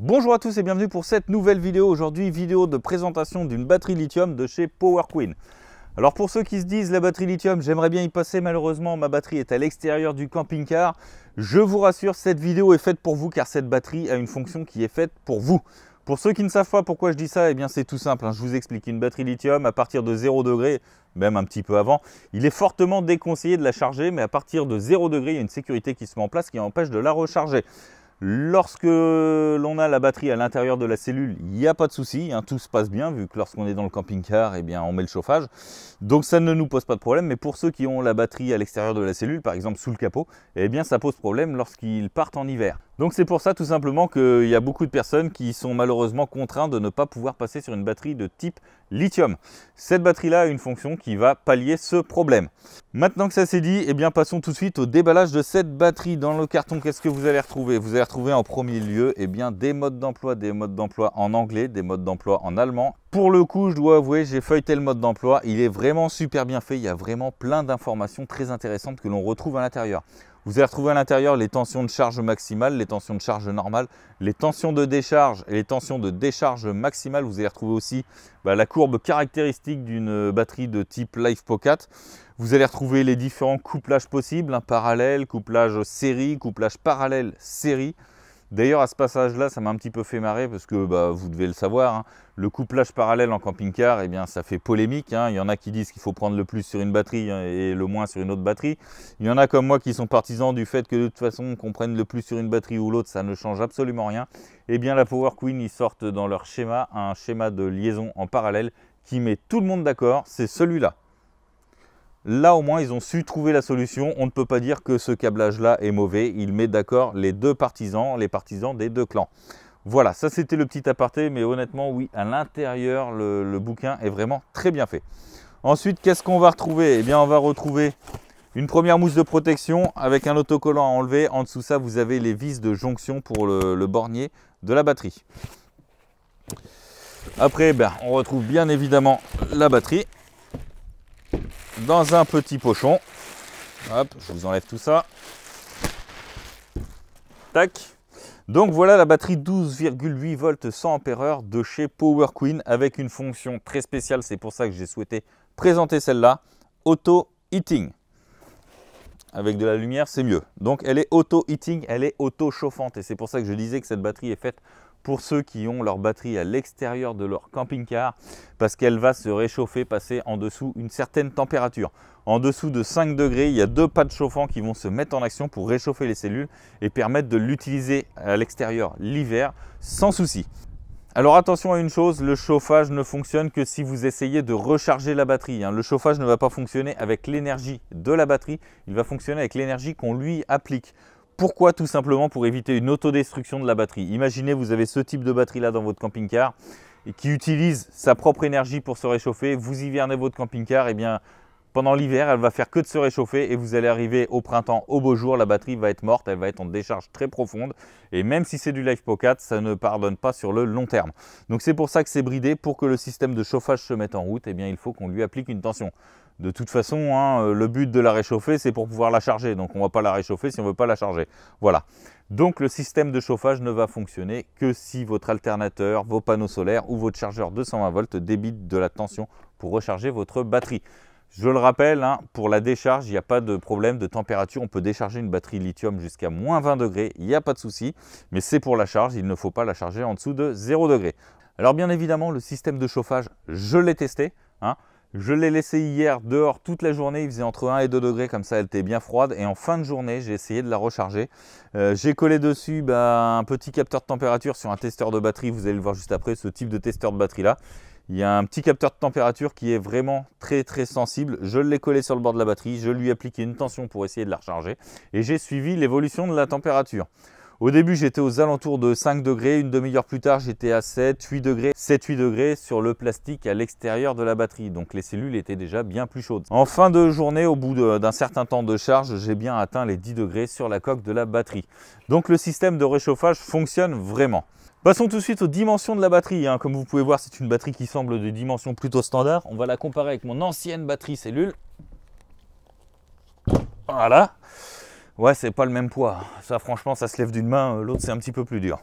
Bonjour à tous et bienvenue pour cette nouvelle vidéo. Aujourd'hui, vidéo de présentation d'une batterie lithium de chez Power Queen. Alors pour ceux qui se disent la batterie lithium, j'aimerais bien y passer, malheureusement ma batterie est à l'extérieur du camping-car. Je vous rassure, cette vidéo est faite pour vous car cette batterie a une fonction qui est faite pour vous. Pour ceux qui ne savent pas pourquoi je dis ça, eh bien c'est tout simple, hein. je vous explique. Une batterie lithium à partir de 0 degré, même un petit peu avant, il est fortement déconseillé de la charger, mais à partir de 0 degré, il y a une sécurité qui se met en place qui empêche de la recharger. Lorsque l'on a la batterie à l'intérieur de la cellule, il n'y a pas de souci, hein, tout se passe bien, vu que lorsqu'on est dans le camping-car, eh bien, on met le chauffage. Donc ça ne nous pose pas de problème, mais pour ceux qui ont la batterie à l'extérieur de la cellule, par exemple sous le capot, eh bien, ça pose problème lorsqu'ils partent en hiver. Donc c'est pour ça tout simplement qu'il y a beaucoup de personnes qui sont malheureusement contraintes de ne pas pouvoir passer sur une batterie de type lithium. Cette batterie-là a une fonction qui va pallier ce problème. Maintenant que ça c'est dit, eh bien passons tout de suite au déballage de cette batterie. Dans le carton, qu'est-ce que vous allez retrouver Vous allez retrouver en premier lieu eh bien, des modes d'emploi, des modes d'emploi en anglais, des modes d'emploi en allemand. Pour le coup, je dois avouer, j'ai feuilleté le mode d'emploi. Il est vraiment super bien fait. Il y a vraiment plein d'informations très intéressantes que l'on retrouve à l'intérieur. Vous allez retrouver à l'intérieur les tensions de charge maximale, les tensions de charge normale, les tensions de décharge et les tensions de décharge maximale. Vous allez retrouver aussi bah, la courbe caractéristique d'une batterie de type Life 4. Vous allez retrouver les différents couplages possibles, hein, parallèle, couplage série, couplage parallèle, série. D'ailleurs, à ce passage-là, ça m'a un petit peu fait marrer parce que bah, vous devez le savoir, hein, le couplage parallèle en camping-car, eh bien, ça fait polémique. Hein. Il y en a qui disent qu'il faut prendre le plus sur une batterie hein, et le moins sur une autre batterie. Il y en a comme moi qui sont partisans du fait que de toute façon, qu'on prenne le plus sur une batterie ou l'autre, ça ne change absolument rien. Eh bien, la Power Queen, ils sortent dans leur schéma un schéma de liaison en parallèle qui met tout le monde d'accord. C'est celui-là. Là au moins ils ont su trouver la solution. On ne peut pas dire que ce câblage là est mauvais. Il met d'accord les deux partisans, les partisans des deux clans. Voilà, ça c'était le petit aparté, mais honnêtement oui, à l'intérieur le, bouquin est vraiment très bien fait. Ensuite, qu'est-ce qu'on va retrouver Eh bien on va retrouver une première mousse de protection avec un autocollant à enlever. En dessous ça, vous avez les vis de jonction pour le, bornier de la batterie. Après, ben, on retrouve bien évidemment la batterie dans un petit pochon. Hop, je vous enlève tout ça. Tac. Donc voilà la batterie 12,8 volts 100 heure de chez Power Queen avec une fonction très spéciale. C'est pour ça que j'ai souhaité présenter celle-là. Auto heating. Avec de la lumière, c'est mieux. Donc elle est auto heating, elle est auto chauffante. Et c'est pour ça que je disais que cette batterie est faite pour ceux qui ont leur batterie à l'extérieur de leur camping-car parce qu'elle va se réchauffer, passer en dessous une certaine température. En dessous de 5 degrés, il y a deux de chauffants qui vont se mettre en action pour réchauffer les cellules et permettre de l'utiliser à l'extérieur l'hiver sans souci. Alors attention à une chose, le chauffage ne fonctionne que si vous essayez de recharger la batterie. Hein. Le chauffage ne va pas fonctionner avec l'énergie de la batterie, il va fonctionner avec l'énergie qu'on lui applique. Pourquoi Tout simplement pour éviter une autodestruction de la batterie. Imaginez, vous avez ce type de batterie-là dans votre camping-car et qui utilise sa propre énergie pour se réchauffer. Vous hivernez votre camping-car, et eh bien pendant l'hiver, elle va faire que de se réchauffer et vous allez arriver au printemps, au beau jour, la batterie va être morte, elle va être en décharge très profonde. Et même si c'est du Life 4, ça ne pardonne pas sur le long terme. Donc c'est pour ça que c'est bridé, pour que le système de chauffage se mette en route, et eh bien il faut qu'on lui applique une tension. De toute façon, hein, euh, le but de la réchauffer, c'est pour pouvoir la charger. Donc on ne va pas la réchauffer si on ne veut pas la charger. Voilà. Donc le système de chauffage ne va fonctionner que si votre alternateur, vos panneaux solaires ou votre chargeur 220 volts débite de la tension pour recharger votre batterie. Je le rappelle, hein, pour la décharge, il n'y a pas de problème de température. On peut décharger une batterie lithium jusqu'à moins 20 degrés, il n'y a pas de souci. Mais c'est pour la charge, il ne faut pas la charger en dessous de 0 degré. Alors bien évidemment, le système de chauffage, je l'ai testé. Hein. Je l'ai laissé hier dehors toute la journée, il faisait entre 1 et 2 degrés, comme ça elle était bien froide. Et en fin de journée, j'ai essayé de la recharger. Euh, j'ai collé dessus ben, un petit capteur de température sur un testeur de batterie, vous allez le voir juste après, ce type de testeur de batterie là. Il y a un petit capteur de température qui est vraiment très très sensible. Je l'ai collé sur le bord de la batterie, je lui ai appliqué une tension pour essayer de la recharger. Et j'ai suivi l'évolution de la température. Au début, j'étais aux alentours de 5 degrés. Une demi-heure plus tard, j'étais à 7, 8 degrés, 7, 8 degrés sur le plastique à l'extérieur de la batterie. Donc les cellules étaient déjà bien plus chaudes. En fin de journée, au bout d'un certain temps de charge, j'ai bien atteint les 10 degrés sur la coque de la batterie. Donc le système de réchauffage fonctionne vraiment. Passons tout de suite aux dimensions de la batterie. Hein. Comme vous pouvez voir, c'est une batterie qui semble de dimension plutôt standard. On va la comparer avec mon ancienne batterie cellule. Voilà ouais, c'est pas le même poids. Ça, franchement, ça se lève d'une main, euh, l'autre, c'est un petit peu plus dur.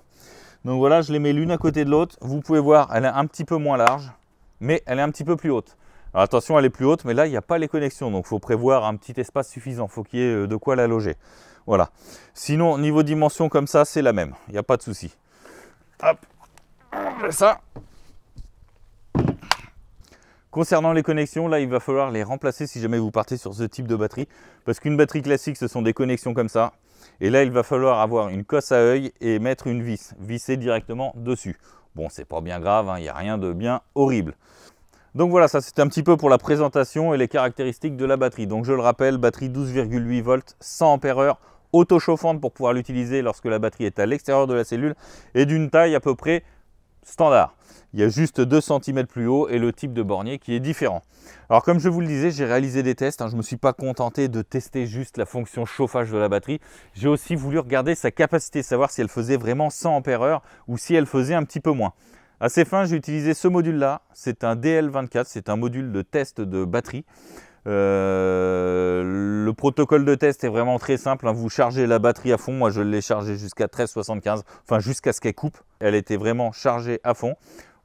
Donc voilà, je les mets l'une à côté de l'autre. Vous pouvez voir, elle est un petit peu moins large, mais elle est un petit peu plus haute. Alors attention, elle est plus haute, mais là, il n'y a pas les connexions. Donc, il faut prévoir un petit espace suffisant. Faut il faut qu'il y ait euh, de quoi la loger. Voilà. Sinon, niveau dimension comme ça, c'est la même. Il n'y a pas de souci. Hop, ça. Concernant les connexions, là, il va falloir les remplacer si jamais vous partez sur ce type de batterie. Parce qu'une batterie classique, ce sont des connexions comme ça. Et là, il va falloir avoir une cosse à œil et mettre une vis, visser directement dessus. Bon, c'est pas bien grave, il hein, n'y a rien de bien horrible. Donc voilà, ça c'est un petit peu pour la présentation et les caractéristiques de la batterie. Donc je le rappelle, batterie 12,8 volts, 100 heure, auto-chauffante pour pouvoir l'utiliser lorsque la batterie est à l'extérieur de la cellule et d'une taille à peu près standard. Il y a juste 2 cm plus haut et le type de bornier qui est différent. Alors comme je vous le disais, j'ai réalisé des tests. Hein. je ne me suis pas contenté de tester juste la fonction chauffage de la batterie. J'ai aussi voulu regarder sa capacité, savoir si elle faisait vraiment 100 Ah ou si elle faisait un petit peu moins. À ces fins, j'ai utilisé ce module-là. C'est un DL24, c'est un module de test de batterie. Euh, le protocole de test est vraiment très simple. Hein. Vous chargez la batterie à fond. Moi, je l'ai chargée jusqu'à 13,75, enfin jusqu'à ce qu'elle coupe. Elle était vraiment chargée à fond.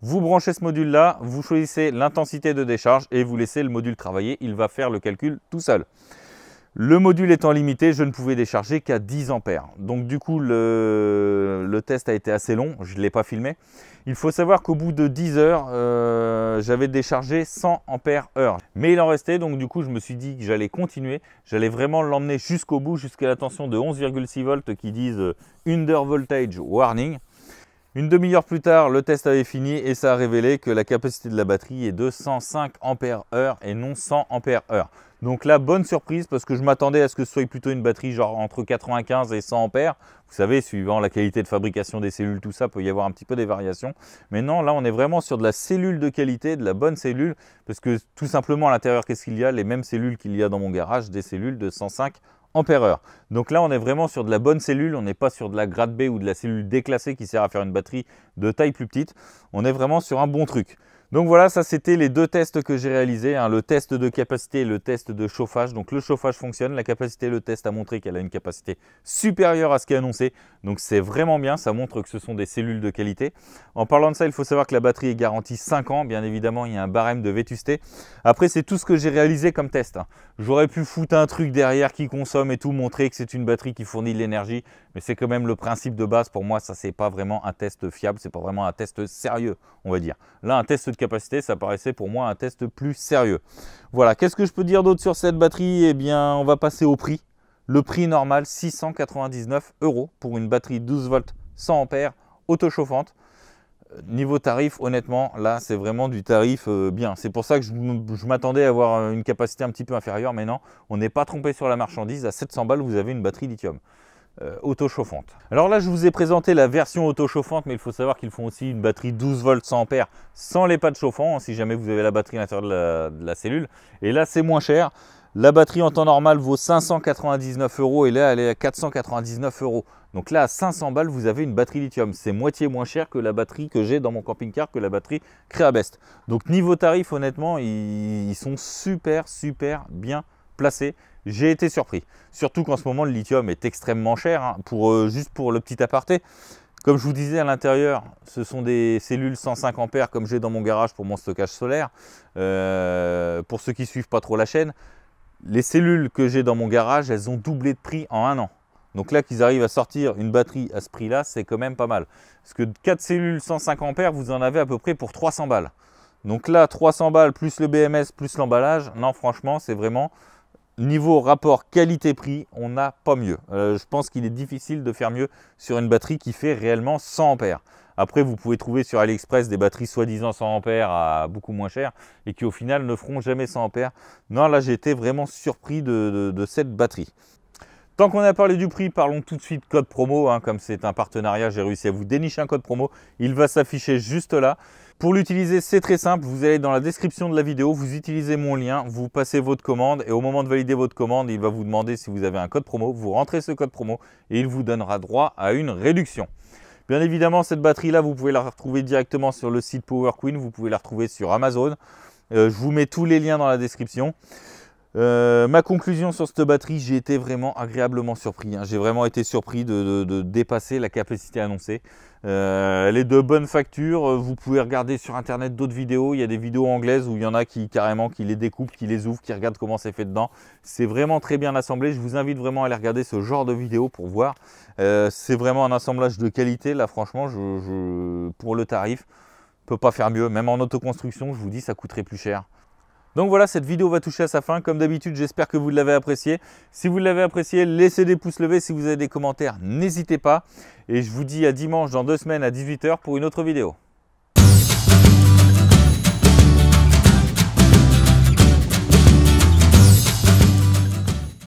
Vous branchez ce module-là, vous choisissez l'intensité de décharge et vous laissez le module travailler. Il va faire le calcul tout seul. Le module étant limité, je ne pouvais décharger qu'à 10 ampères. Donc du coup, le, test a été assez long, je ne l'ai pas filmé. Il faut savoir qu'au bout de 10 heures, euh, j'avais déchargé 100 ampères heure. Mais il en restait, donc du coup, je me suis dit que j'allais continuer. J'allais vraiment l'emmener jusqu'au bout, jusqu'à la tension de 11,6 volts qui disent euh, Under Voltage Warning. Une demi-heure plus tard, le test avait fini et ça a révélé que la capacité de la batterie est de 105 heure et non 100 heure. Donc là, bonne surprise parce que je m'attendais à ce que ce soit plutôt une batterie genre entre 95 et 100 ampères. Vous savez, suivant la qualité de fabrication des cellules, tout ça peut y avoir un petit peu des variations. Mais non, là, on est vraiment sur de la cellule de qualité, de la bonne cellule, parce que tout simplement à l'intérieur, qu'est-ce qu'il y a Les mêmes cellules qu'il y a dans mon garage, des cellules de 105 ampères-heure. Donc là, on est vraiment sur de la bonne cellule, on n'est pas sur de la grade B ou de la cellule déclassée qui sert à faire une batterie de taille plus petite. On est vraiment sur un bon truc. Donc voilà, ça c'était les deux tests que j'ai réalisés, hein. le test de capacité et le test de chauffage. Donc le chauffage fonctionne, la capacité, le test a montré qu'elle a une capacité supérieure à ce qui est annoncé. Donc c'est vraiment bien, ça montre que ce sont des cellules de qualité. En parlant de ça, il faut savoir que la batterie est garantie 5 ans. Bien évidemment, il y a un barème de vétusté. Après, c'est tout ce que j'ai réalisé comme test. Hein. J'aurais pu foutre un truc derrière qui consomme et tout, montrer que c'est une batterie qui fournit de l'énergie. Mais c'est quand même le principe de base. Pour moi, ça c'est pas vraiment un test fiable, c'est pas vraiment un test sérieux, on va dire. Là, un test capacité, ça paraissait pour moi un test plus sérieux. Voilà, qu'est-ce que je peux dire d'autre sur cette batterie et eh bien, on va passer au prix. Le prix normal, 699 euros pour une batterie 12 volts 100 ampères auto-chauffante. Euh, niveau tarif, honnêtement, là, c'est vraiment du tarif euh, bien. C'est pour ça que je, je m'attendais à avoir une capacité un petit peu inférieure, mais non, on n'est pas trompé sur la marchandise. À 700 balles, vous avez une batterie lithium. Euh, auto chauffante Alors là, je vous ai présenté la version auto chauffante mais il faut savoir qu'ils font aussi une batterie 12 volts 100 paire sans les pads chauffants, hein, si jamais vous avez la batterie à l'intérieur de, la cellule. Et là, c'est moins cher. La batterie en temps normal vaut 599 euros et là, elle est à 499 euros. Donc là, à 500 balles, vous avez une batterie lithium. C'est moitié moins cher que la batterie que j'ai dans mon camping-car, que la batterie best Donc niveau tarif, honnêtement, ils sont super, super bien j'ai été surpris. Surtout qu'en ce moment, le lithium est extrêmement cher. Hein, pour, euh, juste pour le petit aparté, comme je vous disais à l'intérieur, ce sont des cellules 105 ampères comme j'ai dans mon garage pour mon stockage solaire. Euh, pour ceux qui suivent pas trop la chaîne, les cellules que j'ai dans mon garage, elles ont doublé de prix en un an. Donc là qu'ils arrivent à sortir une batterie à ce prix-là, c'est quand même pas mal. Parce que quatre cellules 105 ampères, vous en avez à peu près pour 300 balles. Donc là, 300 balles plus le BMS plus l'emballage, non franchement, c'est vraiment niveau rapport qualité-prix, on n'a pas mieux. Euh, je pense qu'il est difficile de faire mieux sur une batterie qui fait réellement 100 ampères. Après, vous pouvez trouver sur AliExpress des batteries soi-disant 100 ampères à beaucoup moins cher et qui au final ne feront jamais 100 ampères. Non, là j'ai été vraiment surpris de, cette batterie. Tant qu'on a parlé du prix, parlons tout de suite code promo. Hein, comme c'est un partenariat, j'ai réussi à vous dénicher un code promo. Il va s'afficher juste là. Pour l'utiliser, c'est très simple. Vous allez dans la description de la vidéo, vous utilisez mon lien, vous passez votre commande et au moment de valider votre commande, il va vous demander si vous avez un code promo. Vous rentrez ce code promo et il vous donnera droit à une réduction. Bien évidemment, cette batterie-là, vous pouvez la retrouver directement sur le site Power Queen. Vous pouvez la retrouver sur Amazon. Euh, je vous mets tous les liens dans la description. Euh, ma conclusion sur cette batterie, j'ai été vraiment agréablement surpris. Hein. J'ai vraiment été surpris de, dépasser la capacité annoncée. Euh, elle est de bonne facture. Vous pouvez regarder sur internet d'autres vidéos. Il y a des vidéos anglaises où il y en a qui carrément qui les découpent, qui les ouvrent, qui regardent comment c'est fait dedans. C'est vraiment très bien assemblé. Je vous invite vraiment à aller regarder ce genre de vidéos pour voir. Euh, c'est vraiment un assemblage de qualité. Là, franchement, pour le tarif, peut pas faire mieux. Même en autoconstruction, je vous dis, ça coûterait plus cher. Donc voilà, cette vidéo va toucher à sa fin. Comme d'habitude, j'espère que vous l'avez appréciée. Si vous l'avez appréciée, laissez des pouces levés. Si vous avez des commentaires, n'hésitez pas. Et je vous dis à dimanche dans deux semaines à 18h pour une autre vidéo.